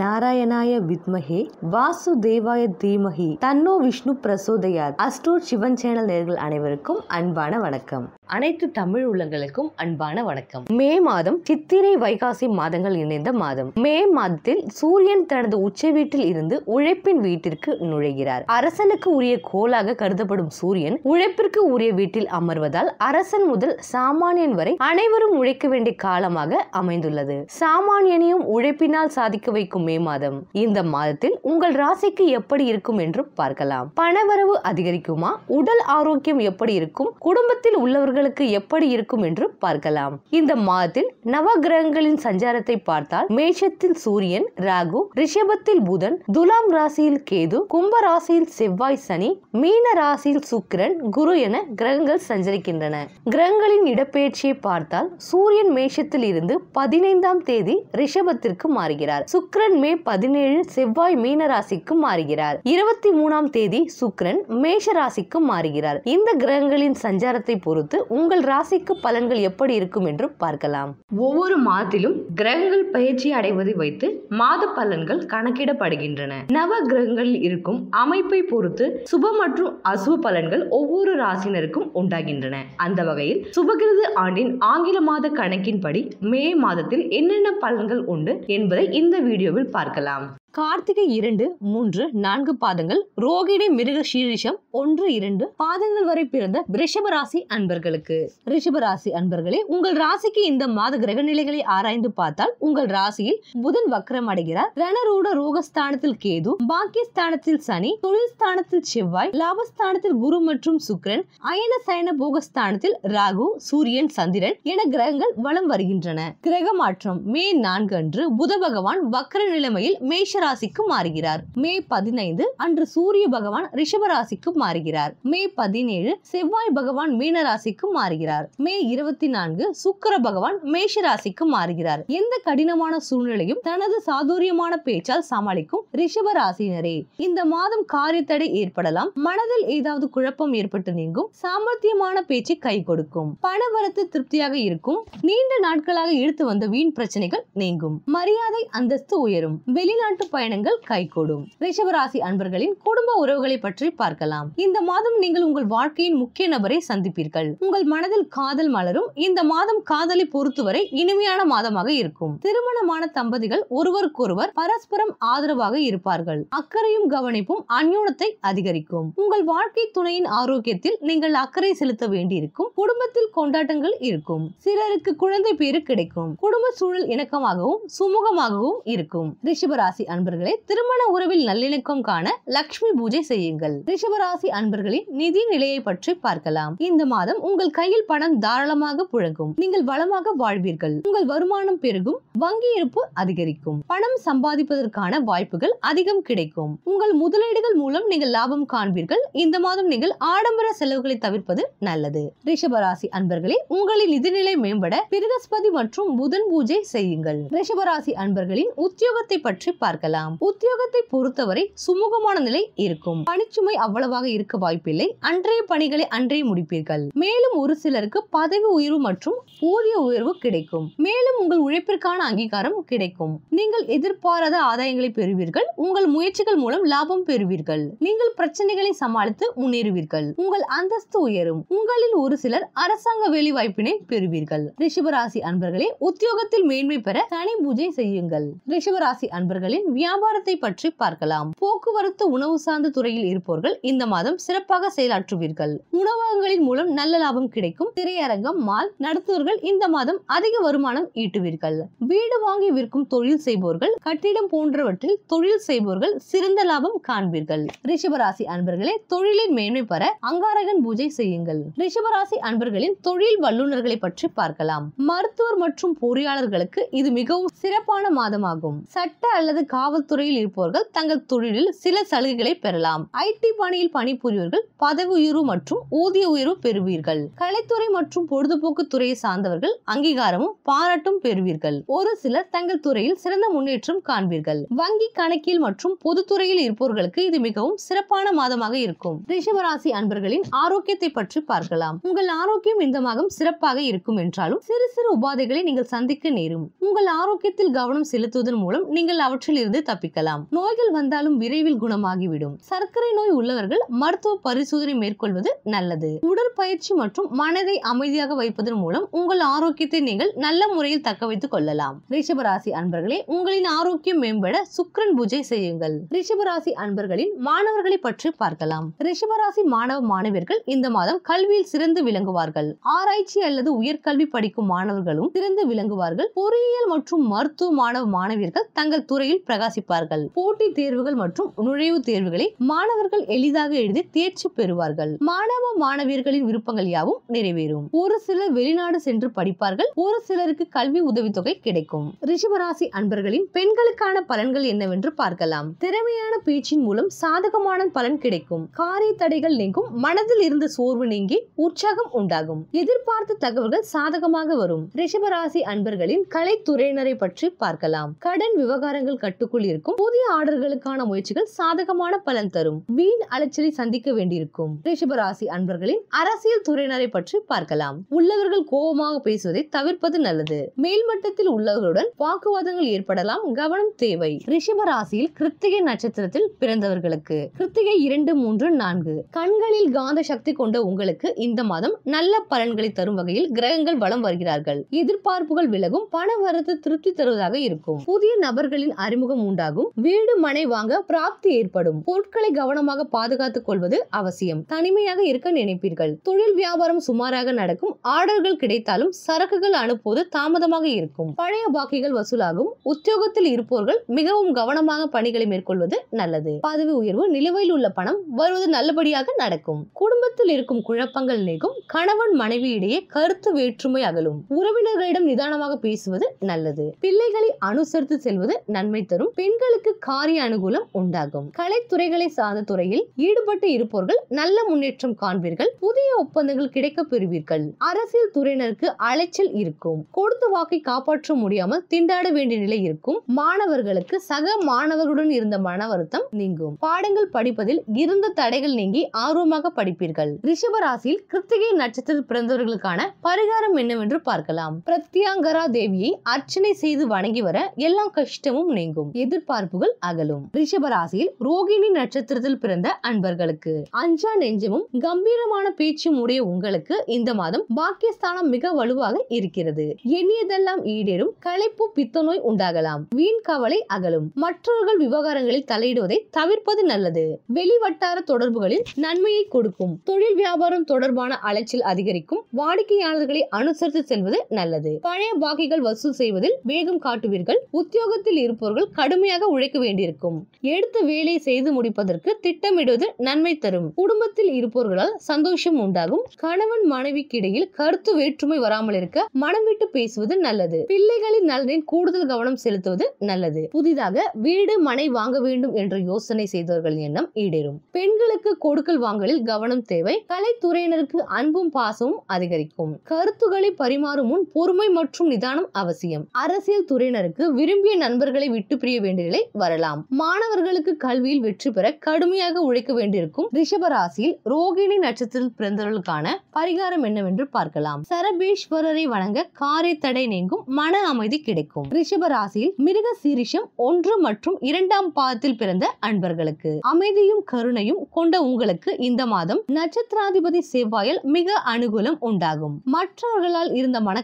நாராயணாய வித்மஹே வாசுதேவாய தீமஹி தன்னோ விஷ்ணு பிரசோதயார் அஸ்டோ சிவன் சேனல் நேர்கள் அனைவருக்கும் அன்பான வணக்கம் அனைத்து தமிழ் உள்ளங்களுக்கும் அன்பான வணக்கம் மே மாதம் சித்திரை வைகாசி மாதங்கள் இணைந்த மாதம் மே மாதத்தில் சூரியன் தனது உச்ச வீட்டில் இருந்து உழைப்பின் வீட்டிற்கு நுழைகிறார் அரசனுக்கு உரிய கோலாக கருதப்படும் சூரியன் உழைப்பிற்கு உரிய வீட்டில் அமர்வதால் அரசன் முதல் சாமானியன் வரை அனைவரும் உழைக்க வேண்டிய காலமாக அமைந்துள்ளது சாமானியனையும் உழைப்பினால் சாதிக்க வைக்கும் மே மாதம் இந்த மாதத்தில் உங்கள் ராசிக்கு எப்படி இருக்கும் என்றும் பார்க்கலாம் பணவரவு அதிகரிக்குமா உடல் ஆரோக்கியம் எப்படி இருக்கும் குடும்பத்தில் உள்ளவர்கள் உங்களுக்கு எப்படி இருக்கும் என்று பார்க்கலாம் இந்த மாதத்தில் நவகிரகங்களின் சஞ்சாரத்தை பார்த்தால் மேஷத்தில் சூரியன் ராகு ரிஷபத்தில் புதன் துலாம் ராசியில் கேது கும்ப ராசியில் செவ்வாய் சனி மீன ராசியில் சுக்கிரன் குரு என கிரகங்கள் சஞ்சரிக்கின்றன கிரகங்களின் இடப்பெயர்ச்சியை பார்த்தால் சூரியன் மேஷத்தில் இருந்து பதினைந்தாம் தேதி ரிஷபத்திற்கு மாறுகிறார் சுக்கிரன் மே பதினேழு செவ்வாய் மீன ராசிக்கு மாறுகிறார் இருபத்தி மூணாம் தேதி சுக்கிரன் மேஷ ராசிக்கு மாறுகிறார் இந்த கிரகங்களின் சஞ்சாரத்தை பொறுத்து உங்கள் ராசிக்கு பலன்கள் எப்படி இருக்கும் என்று பார்க்கலாம் ஒவ்வொரு மாதத்திலும் கிரகங்கள் பயிற்சி அடைவதை வைத்து மாத பலன்கள் கணக்கிடப்படுகின்றன நவ கிரகங்களில் இருக்கும் அமைப்பை பொறுத்து சுப மற்றும் அசுப பலன்கள் ஒவ்வொரு ராசினருக்கும் உண்டாகின்றன அந்த வகையில் சுபகிருத ஆண்டின் ஆங்கில மாத கணக்கின்படி மே மாதத்தில் என்னென்ன பலன்கள் உண்டு என்பதை இந்த வீடியோவில் பார்க்கலாம் கார்த்திகை இரண்டு மூன்று நான்கு பாதங்கள் ரோகிணி மிருக சீரிஷம் ஒன்று இரண்டு பாதங்கள் வரை பிறந்த ரிஷப ராசி அன்பர்களுக்கு ரிஷப ராசி அன்பர்களே உங்கள் ராசிக்கு இந்த மாத கிரக நிலைகளை ஆராய்ந்து பார்த்தால் உங்கள் ராசியில் புதன் வக்கரம் அடைகிறார் ரணரூட ரோகஸ்தானத்தில் கேது பாக்கியஸ்தானத்தில் சனி தொழில் ஸ்தானத்தில் செவ்வாய் லாபஸ்தானத்தில் குரு மற்றும் சுக்ரன் அயன சயன போகஸ்தானத்தில் ராகு சூரியன் சந்திரன் என கிரகங்கள் வலம் வருகின்றன கிரக மாற்றம் மே நான்கு அன்று புத பகவான் வக்கர நிலைமையில் மேஷ ராசிக்கு மாறுகிறார் மே பதினைந்து அன்று சூரிய பகவான் ரிஷப ராசிக்கு மாறுகிறார் மே பதினேழு செவ்வாய் பகவான் மீன ராசிக்கு மாறுகிறார் மே இருபத்தி நான்கு சுக்கர பகவான் மேஷ ராசிக்கு மாறுகிறார் எந்த கடினமான சூழ்நிலையும் தனது சாதுரியமான பேச்சால் சமாளிக்கும் ரிஷப ராசினரே இந்த மாதம் காரியத்தடை ஏற்படலாம் மனதில் ஏதாவது குழப்பம் ஏற்பட்டு நீங்கும் சாமர்த்தியமான பேச்சு கை கொடுக்கும் பணவரத்து திருப்தியாக இருக்கும் நீண்ட நாட்களாக இழுத்து வந்த வீண் பிரச்சனைகள் நீங்கும் மரியாதை அந்தஸ்து உயரும் வெளிநாட்டு பயணங்கள் கைகூடும் ரிஷபராசி அன்பர்களின் குடும்ப உறவுகளை பற்றி பார்க்கலாம் இந்த மாதம் நீங்கள் உங்கள் வாழ்க்கையின் முக்கிய நபரை சந்திப்பீர்கள் உங்கள் மனதில் காதல் மலரும் இந்த மாதம் காதலை பொறுத்தவரை இனிமையான மாதமாக இருக்கும் திருமணமான தம்பதிகள் ஒருவருக்கொருவர் பரஸ்பரம் ஆதரவாக இருப்பார்கள் அக்கறையும் கவனிப்பும் அந்யூனத்தை அதிகரிக்கும் உங்கள் வாழ்க்கை துணையின் ஆரோக்கியத்தில் நீங்கள் அக்கறை செலுத்த வேண்டியிருக்கும் குடும்பத்தில் கொண்டாட்டங்கள் இருக்கும் சிலருக்கு குழந்தை பேரு கிடைக்கும் குடும்ப சூழல் இணக்கமாகவும் சுமூகமாகவும் இருக்கும் ரிஷபராசி அன்பு அன்பர்களே திருமண உறவில் நல்லிணக்கம் காண லக்ஷ்மி பூஜை செய்யுங்கள் ரிஷபராசி அன்பர்களின் நிதி நிலையை பற்றி பார்க்கலாம் இந்த மாதம் உங்கள் கையில் பணம் தாராளமாக புழங்கும் நீங்கள் வளமாக வாழ்வீர்கள் உங்கள் வருமானம் பெருகும் வங்கி இருப்பு அதிகரிக்கும் பணம் சம்பாதிப்பதற்கான வாய்ப்புகள் அதிகம் கிடைக்கும் உங்கள் முதலீடுகள் மூலம் நீங்கள் லாபம் காண்பீர்கள் இந்த மாதம் நீங்கள் ஆடம்பர செலவுகளை தவிர்ப்பது நல்லது ரிஷபராசி அன்பர்களே உங்களின் நிதிநிலை மேம்பட பிரகஸ்பதி மற்றும் புதன் பூஜை செய்யுங்கள் ரிஷபராசி அன்பர்களின் உத்தியோகத்தை பற்றி பார்க்கலாம் இருக்கலாம் உத்தியோகத்தை பொறுத்தவரை சுமூகமான நிலை இருக்கும் பணிச்சுமை அவ்வளவாக இருக்க வாய்ப்பில்லை அன்றைய பணிகளை அன்றே முடிப்பீர்கள் மேலும் ஒரு சிலருக்கு பதவி உயர்வு மற்றும் ஊதிய உயர்வு கிடைக்கும் மேலும் உங்கள் உழைப்பிற்கான அங்கீகாரம் கிடைக்கும் நீங்கள் எதிர்பாராத ஆதாயங்களை பெறுவீர்கள் உங்கள் முயற்சிகள் மூலம் லாபம் பெறுவீர்கள் நீங்கள் பிரச்சனைகளை சமாளித்து முன்னேறுவீர்கள் உங்கள் அந்தஸ்து உயரும் உங்களில் ஒரு சிலர் அரசாங்க வேலை வாய்ப்பினை பெறுவீர்கள் ரிஷபராசி அன்பர்களே உத்தியோகத்தில் மேன்மை பெற தனி பூஜை செய்யுங்கள் ரிஷபராசி அன்பர்களின் வியாபாரத்தை பற்றி பார்க்கலாம் போக்குவரத்து உணவு சார்ந்த துறையில் இருப்பவர்கள் இந்த மாதம் சிறப்பாக செயலாற்றுவீர்கள் உணவகங்களின் மூலம் நல்ல லாபம் கிடைக்கும் திரையரங்கம் மால் நடத்துவர்கள் இந்த மாதம் அதிக வருமானம் ஈட்டுவீர்கள் வீடு வாங்கி விற்கும் தொழில் செய்பவர்கள் கட்டிடம் போன்றவற்றில் தொழில் செய்பவர்கள் சிறந்த லாபம் காண்பீர்கள் ரிஷபராசி அன்பர்களே தொழிலின் மேன்மை பெற அங்காரகன் பூஜை செய்யுங்கள் ரிஷபராசி அன்பர்களின் தொழில் வல்லுநர்களை பற்றி பார்க்கலாம் மருத்துவர் மற்றும் பொறியாளர்களுக்கு இது மிகவும் சிறப்பான மாதமாகும் சட்ட அல்லது காவல் காவல்துறையில் இருப்பவர்கள் தங்கள் தொழிலில் சில சலுகைகளை பெறலாம் ஐடி பணியில் பணிபுரியவர்கள் பதவி உயர்வு மற்றும் ஊதிய உயர்வு பெறுவீர்கள் கலைத்துறை மற்றும் பொழுதுபோக்கு துறையை சார்ந்தவர்கள் அங்கீகாரமும் பாராட்டும் பெறுவீர்கள் ஒரு சிலர் தங்கள் துறையில் சிறந்த முன்னேற்றம் காண்பீர்கள் வங்கி கணக்கில் மற்றும் பொதுத்துறையில் இருப்பவர்களுக்கு இது மிகவும் சிறப்பான மாதமாக இருக்கும் ரிஷபராசி அன்பர்களின் ஆரோக்கியத்தை பற்றி பார்க்கலாம் உங்கள் ஆரோக்கியம் இந்த மாதம் சிறப்பாக இருக்கும் என்றாலும் சிறு சிறு உபாதைகளை நீங்கள் சந்திக்க நேரும் உங்கள் ஆரோக்கியத்தில் கவனம் செலுத்துவதன் மூலம் நீங்கள் அவற்றில் இருந்து இருந்து தப்பிக்கலாம் நோய்கள் வந்தாலும் விரைவில் குணமாகிவிடும் சர்க்கரை நோய் உள்ளவர்கள் மருத்துவ பரிசோதனை மேற்கொள்வது நல்லது உடற்பயிற்சி மற்றும் மனதை அமைதியாக வைப்பதன் மூலம் உங்கள் ஆரோக்கியத்தை நீங்கள் நல்ல முறையில் தக்க வைத்துக் கொள்ளலாம் ரிஷபராசி அன்பர்களே உங்களின் ஆரோக்கியம் மேம்பட சுக்ரன் பூஜை செய்யுங்கள் ரிஷபராசி அன்பர்களின் மாணவர்களை பற்றி பார்க்கலாம் ரிஷபராசி மாணவ மாணவியர்கள் இந்த மாதம் கல்வியில் சிறந்து விளங்குவார்கள் ஆராய்ச்சி அல்லது உயர்கல்வி படிக்கும் மாணவர்களும் சிறந்து விளங்குவார்கள் பொறியியல் மற்றும் மருத்துவ மாணவ மாணவியர்கள் தங்கள் துறையில் பிரகாச வாசிப்பார்கள் போட்டி தேர்வுகள் மற்றும் நுழைவு தேர்வுகளை மாணவர்கள் எளிதாக எழுதி தேர்ச்சி பெறுவார்கள் மாணவ மாணவியர்களின் விருப்பங்கள் யாவும் நிறைவேறும் ஒரு சிலர் வெளிநாடு சென்று படிப்பார்கள் ஒரு சிலருக்கு கல்வி உதவித்தொகை கிடைக்கும் ரிஷபராசி அன்பர்களின் பெண்களுக்கான பலன்கள் என்னவென்று பார்க்கலாம் திறமையான பேச்சின் மூலம் சாதகமான பலன் கிடைக்கும் காரிய தடைகள் நீங்கும் மனதில் இருந்து சோர்வு நீங்கி உற்சாகம் உண்டாகும் எதிர்பார்த்த தகவல்கள் சாதகமாக வரும் ரிஷபராசி அன்பர்களின் கலைத்துறையினரை பற்றி பார்க்கலாம் கடன் விவகாரங்கள் கட்டுக்கு கட்டுக்குள் இருக்கும் புதிய ஆர்டர்களுக்கான முயற்சிகள் சாதகமான பலன் தரும் வீண் அலைச்சலை சந்திக்க வேண்டியிருக்கும் ரிஷபராசி அன்பர்களின் அரசியல் துறையினரை பற்றி பார்க்கலாம் உள்ளவர்கள் கோபமாக பேசுவதை தவிர்ப்பது நல்லது மேல்மட்டத்தில் உள்ளவர்களுடன் வாக்குவாதங்கள் ஏற்படலாம் கவனம் தேவை ரிஷபராசியில் கிருத்திகை நட்சத்திரத்தில் பிறந்தவர்களுக்கு கிருத்திகை இரண்டு மூன்று நான்கு கண்களில் காந்த சக்தி கொண்ட உங்களுக்கு இந்த மாதம் நல்ல பலன்களை தரும் வகையில் கிரகங்கள் வளம் வருகிறார்கள் எதிர்பார்ப்புகள் விலகும் பண வரத்து திருப்தி தருவதாக இருக்கும் புதிய நபர்களின் அறிமுகம் லாபம் உண்டாகும் வீடு மனை வாங்க பிராப்தி ஏற்படும் பொருட்களை கவனமாக பாதுகாத்துக் கொள்வது அவசியம் தனிமையாக இருக்க நினைப்பீர்கள் தொழில் வியாபாரம் சுமாராக நடக்கும் ஆர்டர்கள் கிடைத்தாலும் சரக்குகள் அனுப்புவது தாமதமாக இருக்கும் பழைய பாக்கிகள் வசூலாகும் உத்தியோகத்தில் இருப்போர்கள் மிகவும் கவனமாக பணிகளை மேற்கொள்வது நல்லது பதவி உயர்வு நிலுவையில் உள்ள பணம் வருவது நல்லபடியாக நடக்கும் குடும்பத்தில் இருக்கும் குழப்பங்கள் நீக்கும் கணவன் மனைவி இடையே கருத்து வேற்றுமை அகலும் உறவினர்களிடம் நிதானமாக பேசுவது நல்லது பிள்ளைகளை அனுசரித்து செல்வது நன்மை தரும் பெண்களுக்கு காரிய அனுகூலம் உண்டாகும் கலைத்துறைகளை சார்ந்த துறையில் ஈடுபட்டு இருப்பவர்கள் நல்ல முன்னேற்றம் காண்பீர்கள் புதிய ஒப்பந்தங்கள் கிடைக்க பெறுவீர்கள் அரசியல் துறையினருக்கு அலைச்சல் இருக்கும் கொடுத்த வாக்கை காப்பாற்ற முடியாமல் திண்டாட வேண்டிய நிலை இருக்கும் மாணவர்களுக்கு சக மாணவர்களுடன் இருந்த மன வருத்தம் நீங்கும் பாடங்கள் படிப்பதில் இருந்த தடைகள் நீங்கி ஆர்வமாக படிப்பீர்கள் ராசியில் கிருத்திகை நட்சத்திரத்தில் பிறந்தவர்களுக்கான பரிகாரம் என்னவென்று பார்க்கலாம் பிரத்யாங்கரா தேவியை அர்ச்சனை செய்து வணங்கி வர எல்லா கஷ்டமும் நீங்கும் எதிர்பார்ப்புகள் அகலும் ரிஷபராசியில் ரோகிணி நட்சத்திரத்தில் பிறந்த அன்பர்களுக்கு அஞ்சா நெஞ்சமும் கம்பீரமான பேச்சும் உடைய உங்களுக்கு இந்த மாதம் பாக்கியஸ்தானம் மிக வலுவாக இருக்கிறது எண்ணியதெல்லாம் ஈடேறும் களைப்பு பித்தநோய் உண்டாகலாம் வீண் கவலை அகலும் மற்றவர்கள் விவகாரங்களில் தலையிடுவதை தவிர்ப்பது நல்லது வெளிவட்டார தொடர்புகளில் நன்மையை கொடுக்கும் தொழில் வியாபாரம் தொடர்பான அலைச்சல் அதிகரிக்கும் வாடிக்கையாளர்களை அனுசரித்து செல்வது நல்லது பழைய பாக்கிகள் வசூல் செய்வதில் வேகம் காட்டுவீர்கள் உத்தியோகத்தில் இருப்பவர்கள் கடுமையாக உழைக்க வேண்டியிருக்கும் எடுத்த வேலை செய்து முடிப்பதற்கு திட்டமிடுவது நன்மை தரும் குடும்பத்தில் இருப்பவர்களால் சந்தோஷம் உண்டாகும் கணவன் மனைவிக்கு இடையில் கருத்து வேற்றுமை வராமல் இருக்க மனம் விட்டு பேசுவது நல்லது பிள்ளைகளின் நலனில் கூடுதல் கவனம் செலுத்துவது நல்லது புதிதாக வீடு மனை வாங்க வேண்டும் என்ற யோசனை செய்தவர்களின் எண்ணம் ஈடேறும் பெண்களுக்கு கொடுக்கல் வாங்கலில் கவனம் தேவை கலைத்துறையினருக்கு அன்பும் பாசமும் அதிகரிக்கும் கருத்துக்களை பரிமாறும் முன் பொறுமை மற்றும் நிதானம் அவசியம் அரசியல் துறையினருக்கு விரும்பிய நண்பர்களை விட்டு பிரிய வேண்டிய நிலை வரலாம் மாணவர்களுக்கு கல்வியில் வெற்றி பெற கடுமையாக உழைக்க வேண்டியிருக்கும் ரிஷபராசியில் ரோகிணி நட்சத்திரத்தில் பிறந்தவர்களுக்கான பரிகாரம் என்னவென்று பார்க்கலாம் சரபீஸ்வரரை வணங்க காரை தடை நீங்கும் மன அமைதி கிடைக்கும் ரிஷபராசியில் மிருக சீரிஷம் ஒன்று மற்றும் இரண்டாம் பாதத்தில் பிறந்த அன்பர்களுக்கு அமைதியும் கருணையும் கொண்ட உங்களுக்கு இந்த மாதம் நட்சத்திராதிபதி செவ்வாயில் மிக அனுகூலம் உண்டாகும் மற்றவர்களால் இருந்த மன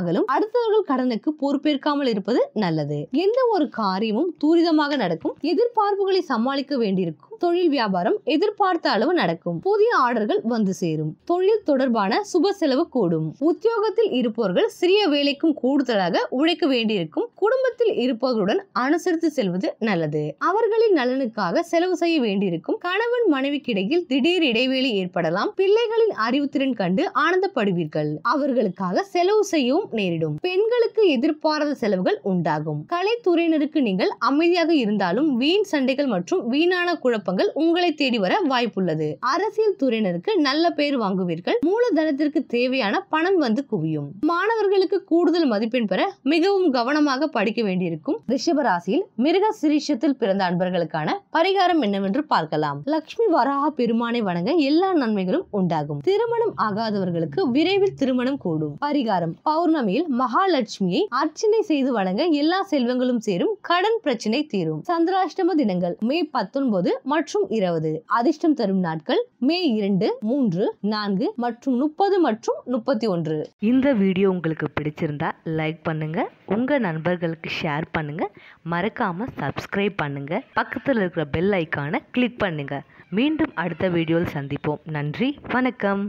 அகலும் அடுத்தவர்கள் கடனுக்கு பொறுப்பேற்காமல் இருப்பது நல்லது எந்த ஒரு காரியம் விஷயமும் துரிதமாக நடக்கும் எதிர்பார்ப்புகளை சமாளிக்க வேண்டியிருக்கும் தொழில் வியாபாரம் எதிர்பார்த்த அளவு நடக்கும் புதிய ஆர்டர்கள் வந்து சேரும் தொழில் தொடர்பான சுப செலவு கூடும் உத்தியோகத்தில் இருப்பவர்கள் சிறிய வேலைக்கும் கூடுதலாக உழைக்க வேண்டியிருக்கும் குடும்பத்தில் இருப்பவர்களுடன் அனுசரித்து செல்வது நல்லது அவர்களின் நலனுக்காக செலவு செய்ய வேண்டியிருக்கும் கணவன் மனைவிக்கிடையில் திடீர் இடைவேளை ஏற்படலாம் பிள்ளைகளின் அறிவுத்திறன் கண்டு ஆனந்தப்படுவீர்கள் அவர்களுக்காக செலவு செய்யவும் நேரிடும் பெண்களுக்கு எதிர்பாராத செலவுகள் உண்டாகும் கலைத்துறையினருக்கு நீங்கள் அமைதியாக இருந்தாலும் வீண் சண்டைகள் மற்றும் வீணான குழப்பம் சந்தர்ப்பங்கள் உங்களை தேடி வர வாய்ப்புள்ளது அரசியல் துறையினருக்கு நல்ல பேர் வாங்குவீர்கள் மூலதனத்திற்கு தேவையான பணம் வந்து குவியும் மாணவர்களுக்கு கூடுதல் மதிப்பெண் பெற மிகவும் கவனமாக படிக்க வேண்டியிருக்கும் ரிஷபராசியில் மிருக சிரீஷத்தில் பிறந்த அன்பர்களுக்கான பரிகாரம் என்னவென்று பார்க்கலாம் லக்ஷ்மி வராக பெருமானை வணங்க எல்லா நன்மைகளும் உண்டாகும் திருமணம் ஆகாதவர்களுக்கு விரைவில் திருமணம் கூடும் பரிகாரம் பௌர்ணமியில் மகாலட்சுமியை அர்ச்சனை செய்து வழங்க எல்லா செல்வங்களும் சேரும் கடன் பிரச்சனை தீரும் சந்திராஷ்டம தினங்கள் மே பத்தொன்பது மற்றும் இருபது அதிர்ஷ்டம் தரும் நாட்கள் மே இரண்டு மூன்று நான்கு மற்றும் முப்பது மற்றும் முப்பத்தி ஒன்று இந்த வீடியோ உங்களுக்கு பிடிச்சிருந்தா லைக் பண்ணுங்க உங்க நண்பர்களுக்கு ஷேர் பண்ணுங்க மறக்காம சப்ஸ்கிரைப் பண்ணுங்க பக்கத்தில் இருக்கிற பெல் ஐக்கானை கிளிக் பண்ணுங்க மீண்டும் அடுத்த வீடியோவில் சந்திப்போம் நன்றி வணக்கம்